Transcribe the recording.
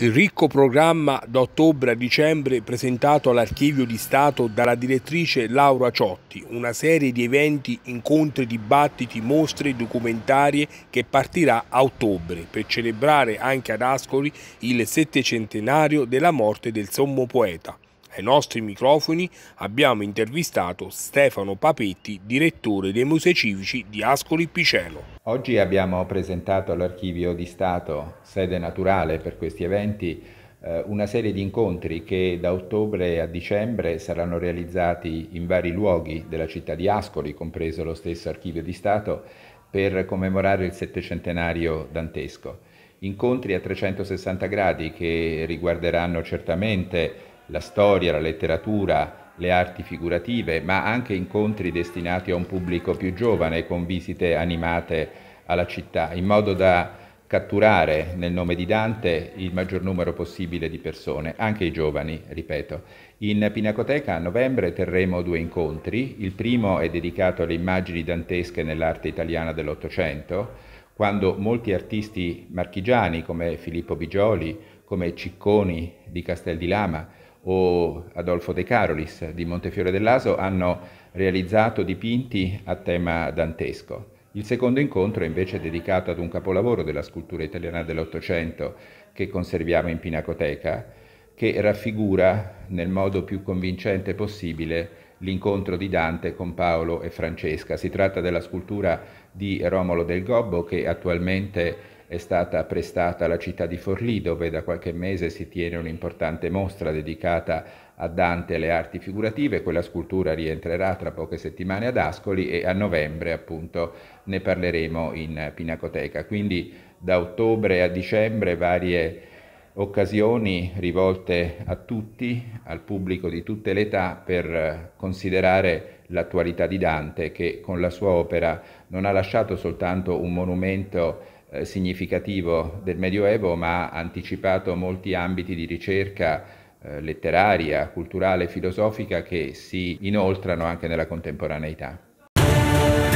Il ricco programma da ottobre a dicembre presentato all'Archivio di Stato dalla direttrice Laura Ciotti, una serie di eventi, incontri, dibattiti, mostre, e documentarie che partirà a ottobre per celebrare anche ad Ascoli il settecentenario della morte del sommo poeta. Ai nostri microfoni abbiamo intervistato Stefano Papetti, direttore dei musei civici di Ascoli Piceno. Oggi abbiamo presentato all'Archivio di Stato, sede naturale per questi eventi, eh, una serie di incontri che da ottobre a dicembre saranno realizzati in vari luoghi della città di Ascoli, compreso lo stesso Archivio di Stato, per commemorare il settecentenario dantesco. Incontri a 360 gradi che riguarderanno certamente la storia, la letteratura, le arti figurative, ma anche incontri destinati a un pubblico più giovane con visite animate alla città, in modo da catturare nel nome di Dante il maggior numero possibile di persone, anche i giovani, ripeto. In Pinacoteca a novembre terremo due incontri, il primo è dedicato alle immagini dantesche nell'arte italiana dell'Ottocento, quando molti artisti marchigiani come Filippo Bigioli, come Cicconi di Castel di Lama o Adolfo De Carolis di Montefiore dell'Aso hanno realizzato dipinti a tema dantesco. Il secondo incontro è invece dedicato ad un capolavoro della scultura italiana dell'Ottocento che conserviamo in pinacoteca, che raffigura nel modo più convincente possibile l'incontro di Dante con Paolo e Francesca. Si tratta della scultura di Romolo del Gobbo che attualmente è stata prestata alla città di Forlì dove da qualche mese si tiene un'importante mostra dedicata a Dante e le arti figurative, quella scultura rientrerà tra poche settimane ad Ascoli e a novembre appunto ne parleremo in Pinacoteca. Quindi da ottobre a dicembre varie occasioni rivolte a tutti, al pubblico di tutte le età, per considerare l'attualità di Dante che con la sua opera non ha lasciato soltanto un monumento eh, significativo del Medioevo, ma ha anticipato molti ambiti di ricerca eh, letteraria, culturale, filosofica che si inoltrano anche nella contemporaneità.